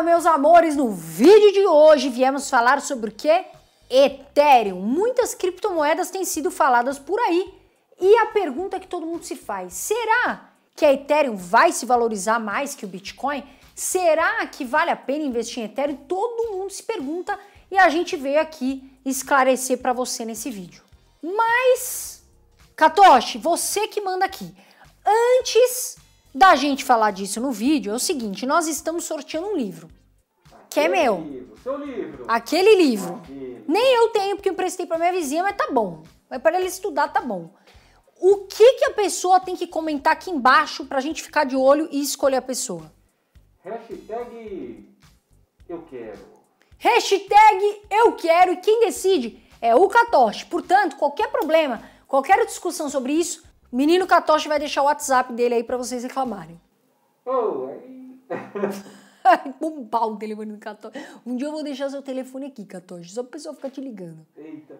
Olá, meus amores! No vídeo de hoje viemos falar sobre o que? Ethereum. Muitas criptomoedas têm sido faladas por aí. E a pergunta que todo mundo se faz: será que a Ethereum vai se valorizar mais que o Bitcoin? Será que vale a pena investir em Ethereum? Todo mundo se pergunta e a gente veio aqui esclarecer para você nesse vídeo. Mas, Katoshi, você que manda aqui. Antes da gente falar disso no vídeo é o seguinte: nós estamos sorteando um livro. que é meu. Livro, seu livro. Aquele livro. Aquele. Nem eu tenho, porque eu emprestei para minha vizinha, mas tá bom. Mas para ela estudar, tá bom. O que, que a pessoa tem que comentar aqui embaixo para a gente ficar de olho e escolher a pessoa? Hashtag eu quero. Hashtag eu quero e quem decide é o Catoche. Portanto, qualquer problema, qualquer discussão sobre isso, Menino Catoche vai deixar o WhatsApp dele aí para vocês reclamarem. Oh, aí. um pau o telefone do Catoche. Um dia eu vou deixar seu telefone aqui, Catoche, só pra pessoa ficar te ligando. Eita.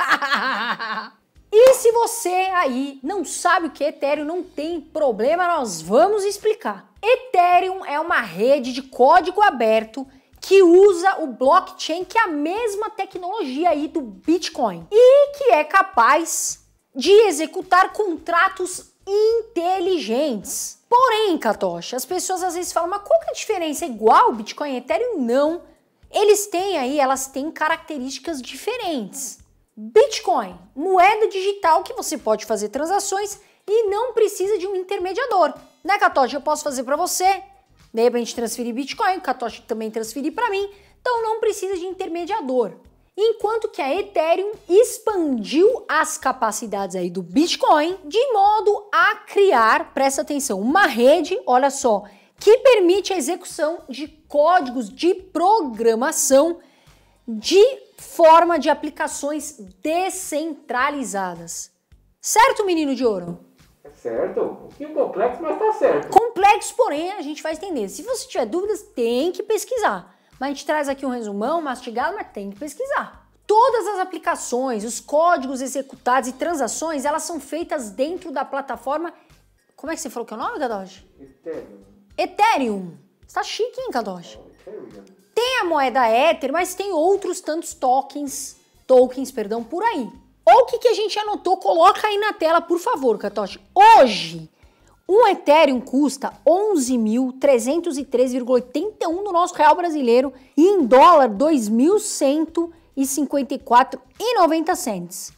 e se você aí não sabe o que é Ethereum, não tem problema, nós vamos explicar. Ethereum é uma rede de código aberto que usa o blockchain, que é a mesma tecnologia aí do Bitcoin, e que é capaz de executar contratos inteligentes. Porém, Katoshi, as pessoas às vezes falam, mas qual que é a diferença? É igual Bitcoin e Ethereum? Não. Eles têm aí, elas têm características diferentes. Bitcoin, moeda digital que você pode fazer transações e não precisa de um intermediador. Né, Katoshi? Eu posso fazer para você, de repente transferir Bitcoin, Katoshi também transferir para mim, então não precisa de intermediador. Enquanto que a Ethereum expandiu as capacidades aí do Bitcoin de modo a criar, presta atenção, uma rede, olha só, que permite a execução de códigos de programação de forma de aplicações descentralizadas. Certo, menino de ouro? É certo. Um pouquinho é complexo, mas tá certo. Complexo, porém, a gente vai entender. Se você tiver dúvidas, tem que pesquisar. Mas a gente traz aqui um resumão mastigado, mas tem que pesquisar. Todas as aplicações, os códigos executados e transações, elas são feitas dentro da plataforma. Como é que você falou que é o nome, Kadosh? Ethereum. Ethereum. Está chique, hein, Kadosh? Tem a moeda Ether, mas tem outros tantos tokens, tokens, perdão, por aí. Ou o que, que a gente anotou, coloca aí na tela, por favor, Katoshi. Hoje, um Ethereum custa 11.303,81 no nosso real brasileiro e em dólar 2.154,90.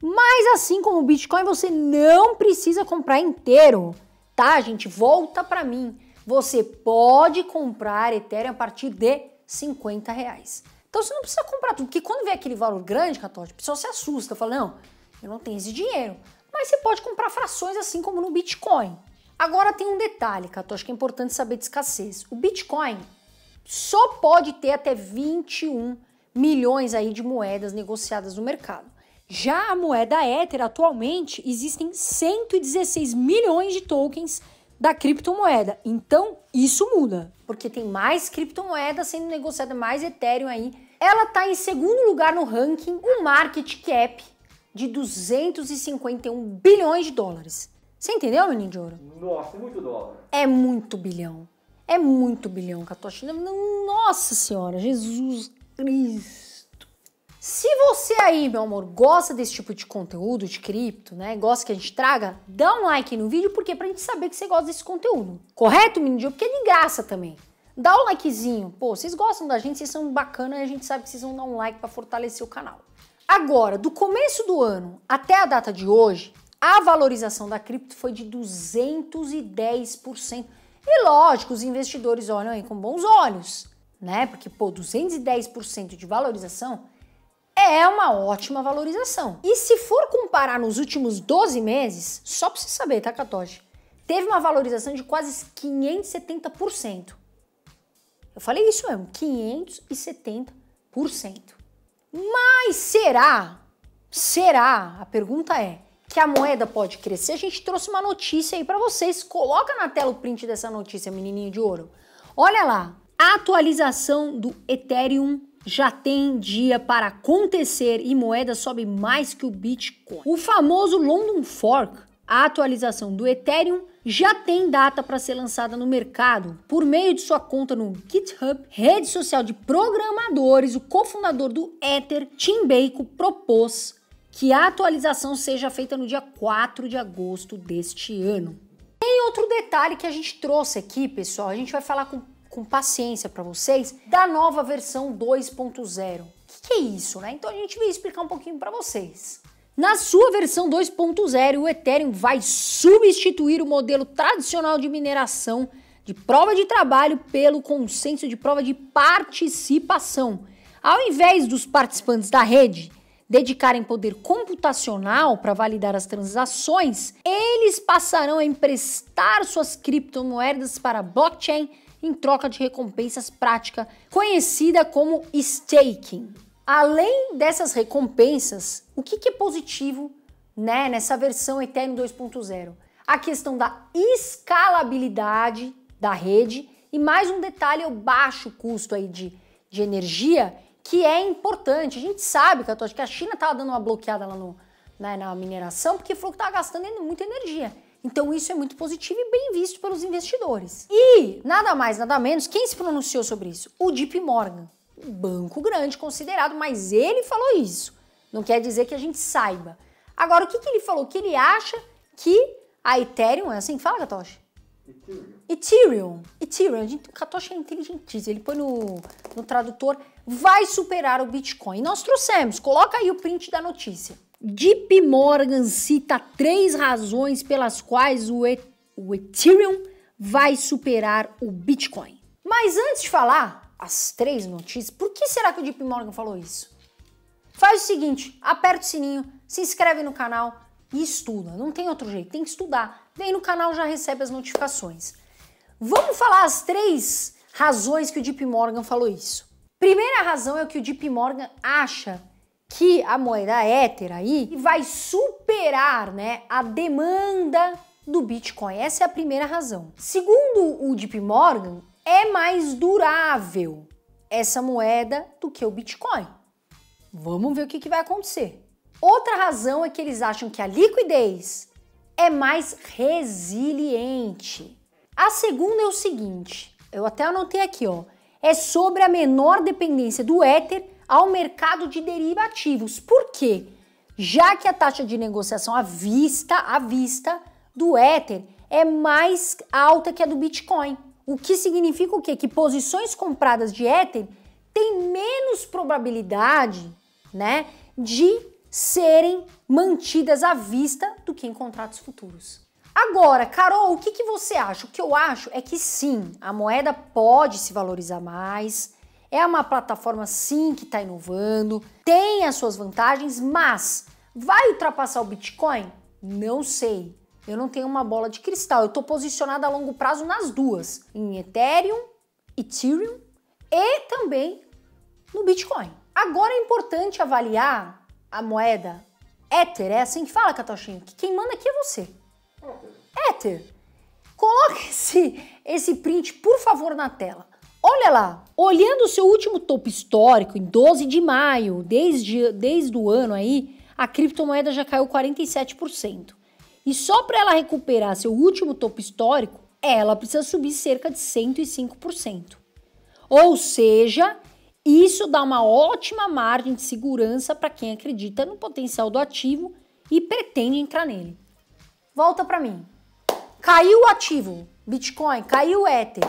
Mas assim como o Bitcoin, você não precisa comprar inteiro, tá, gente? Volta para mim. Você pode comprar Ethereum a partir de 50 reais. Então você não precisa comprar tudo, porque quando vê aquele valor grande, Catote, o pessoa se assusta, fala, não, eu não tenho esse dinheiro. Mas você pode comprar frações assim como no Bitcoin. Agora tem um detalhe, Cato, acho que é importante saber de escassez. O Bitcoin só pode ter até 21 milhões aí de moedas negociadas no mercado. Já a moeda Ether, atualmente, existem 116 milhões de tokens da criptomoeda. Então, isso muda, porque tem mais criptomoeda sendo negociada, mais Ethereum aí. Ela está em segundo lugar no ranking, um market cap de 251 bilhões de dólares. Você entendeu, menino de ouro? Nossa, é muito dólar. É muito bilhão. É muito bilhão, Katoshi. Nossa Senhora, Jesus Cristo. Se você aí, meu amor, gosta desse tipo de conteúdo de cripto, né? Gosta que a gente traga, dá um like no vídeo, porque é pra gente saber que você gosta desse conteúdo. Correto, menino de ouro? Porque é de graça também. Dá um likezinho. Pô, vocês gostam da gente, vocês são bacanas e a gente sabe que vocês vão dar um like para fortalecer o canal. Agora, do começo do ano até a data de hoje, a valorização da cripto foi de 210%. E lógico, os investidores olham aí com bons olhos, né? Porque, pô, 210% de valorização é uma ótima valorização. E se for comparar nos últimos 12 meses, só pra você saber, tá, Katoshi? Teve uma valorização de quase 570%. Eu falei isso mesmo, 570%. Mas será? Será? A pergunta é: que a moeda pode crescer, a gente trouxe uma notícia aí para vocês. Coloca na tela o print dessa notícia, menininho de ouro. Olha lá, a atualização do Ethereum já tem dia para acontecer e moeda sobe mais que o Bitcoin. O famoso London Fork, a atualização do Ethereum, já tem data para ser lançada no mercado. Por meio de sua conta no GitHub, rede social de programadores, o cofundador do Ether, Tim Bacon, propôs que a atualização seja feita no dia 4 de agosto deste ano. Tem outro detalhe que a gente trouxe aqui, pessoal, a gente vai falar com, com paciência para vocês da nova versão 2.0. O que, que é isso, né? Então a gente vai explicar um pouquinho para vocês. Na sua versão 2.0, o Ethereum vai substituir o modelo tradicional de mineração de prova de trabalho pelo consenso de prova de participação. Ao invés dos participantes da rede dedicarem poder computacional para validar as transações, eles passarão a emprestar suas criptomoedas para a blockchain em troca de recompensas prática conhecida como staking. Além dessas recompensas, o que, que é positivo né, nessa versão Ethereum 2.0? A questão da escalabilidade da rede e mais um detalhe, o baixo custo aí de, de energia que é importante. A gente sabe que a China estava dando uma bloqueada lá no, né, na mineração porque falou que estava gastando muita energia. Então isso é muito positivo e bem visto pelos investidores. E nada mais, nada menos, quem se pronunciou sobre isso? O JP Morgan, um banco grande considerado, mas ele falou isso. Não quer dizer que a gente saiba. Agora, o que, que ele falou? Que ele acha que a Ethereum, é assim que fala, Gatoshi? Ethereum. Ethereum. Ethereum. Gente, o Katoshi é inteligentíssimo. Ele põe no, no tradutor. Vai superar o Bitcoin. Nós trouxemos. Coloca aí o print da notícia. Deep Morgan cita três razões pelas quais o, e, o Ethereum vai superar o Bitcoin. Mas antes de falar as três notícias, por que será que o Deep Morgan falou isso? Faz o seguinte, aperta o sininho, se inscreve no canal, e estuda. Não tem outro jeito, tem que estudar. Vem no canal já recebe as notificações. Vamos falar as três razões que o Deep Morgan falou isso. Primeira razão é que o Deep Morgan acha que a moeda Ether aí vai superar, né, a demanda do Bitcoin. Essa é a primeira razão. Segundo o Deep Morgan, é mais durável essa moeda do que o Bitcoin. Vamos ver o que, que vai acontecer. Outra razão é que eles acham que a liquidez é mais resiliente. A segunda é o seguinte, eu até anotei aqui, ó, é sobre a menor dependência do Ether ao mercado de derivativos. Por quê? Já que a taxa de negociação à vista, à vista do Ether é mais alta que a do Bitcoin. O que significa o quê? Que posições compradas de Ether têm menos probabilidade, né, de serem mantidas à vista do que em contratos futuros. Agora, Carol, o que, que você acha? O que eu acho é que sim, a moeda pode se valorizar mais, é uma plataforma sim que está inovando, tem as suas vantagens, mas vai ultrapassar o Bitcoin? Não sei. Eu não tenho uma bola de cristal. Eu estou posicionada a longo prazo nas duas, em Ethereum, Ethereum e também no Bitcoin. Agora é importante avaliar a moeda éter, é assim que fala, Katoshin, que quem manda aqui é você. Éter. Coloque esse, esse print, por favor, na tela. Olha lá, olhando o seu último topo histórico, em 12 de maio, desde, desde o ano aí, a criptomoeda já caiu 47%. E só para ela recuperar seu último topo histórico, ela precisa subir cerca de 105%. Ou seja, isso dá uma ótima margem de segurança para quem acredita no potencial do ativo e pretende entrar nele. Volta para mim. Caiu o ativo, Bitcoin, caiu o Ether.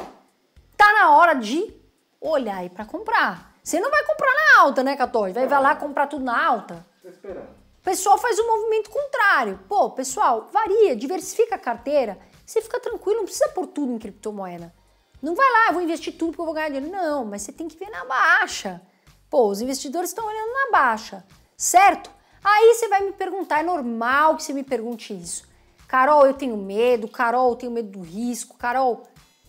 Tá na hora de olhar aí para comprar. Você não vai comprar na alta, né, Catorre? Vai, vai lá comprar tudo na alta? O pessoal faz um movimento contrário. Pô, pessoal, varia, diversifica a carteira. Você fica tranquilo, não precisa pôr tudo em criptomoeda. Não vai lá, vou investir tudo porque eu vou ganhar dinheiro. Não, mas você tem que ver na baixa. Pô, os investidores estão olhando na baixa, certo? Aí você vai me perguntar, é normal que você me pergunte isso. Carol, eu tenho medo, Carol, eu tenho medo do risco, Carol.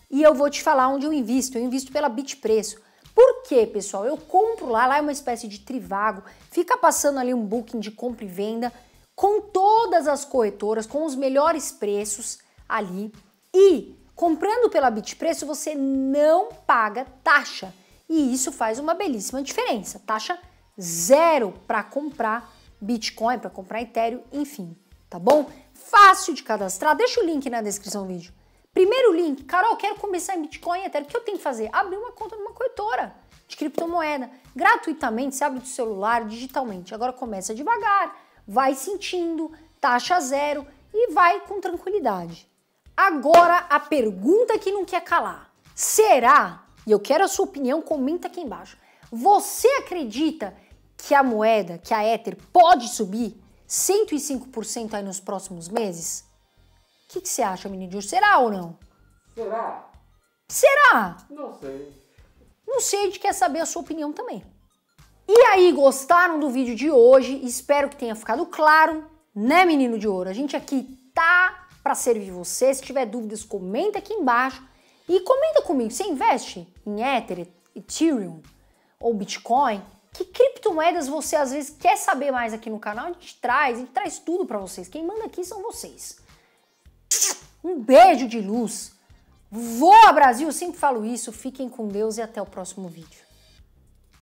E eu vou te falar onde eu invisto. Eu invisto pela bit Por quê, pessoal? Eu compro lá, lá é uma espécie de trivago, fica passando ali um booking de compra e venda com todas as corretoras, com os melhores preços ali. E Comprando pela Bitpreço, você não paga taxa e isso faz uma belíssima diferença. Taxa zero para comprar Bitcoin, para comprar Ethereum, enfim, tá bom? Fácil de cadastrar, deixa o link na descrição do vídeo. Primeiro link, Carol, quero começar em Bitcoin e Ethereum, o que eu tenho que fazer? Abrir uma conta numa corretora de criptomoeda, gratuitamente, você abre do celular, digitalmente. Agora começa devagar, vai sentindo, taxa zero e vai com tranquilidade. Agora a pergunta que não quer calar. Será? E eu quero a sua opinião, comenta aqui embaixo. Você acredita que a moeda, que a Ether pode subir 105% aí nos próximos meses? O que, que, você acha, menino de ouro? Será ou não? Será? Será? Não sei. Não sei, a gente quer saber a sua opinião também. E aí, gostaram do vídeo de hoje? Espero que tenha ficado claro, né, menino de ouro? A gente aqui tá para servir você. Se tiver dúvidas, comenta aqui embaixo e comenta comigo. Você investe em Ether, Ethereum ou Bitcoin? Que criptomoedas você às vezes quer saber mais aqui no canal? A gente traz, a gente traz tudo para vocês. Quem manda aqui são vocês. Um beijo de luz. Voa Brasil, Eu sempre falo isso. Fiquem com Deus e até o próximo vídeo.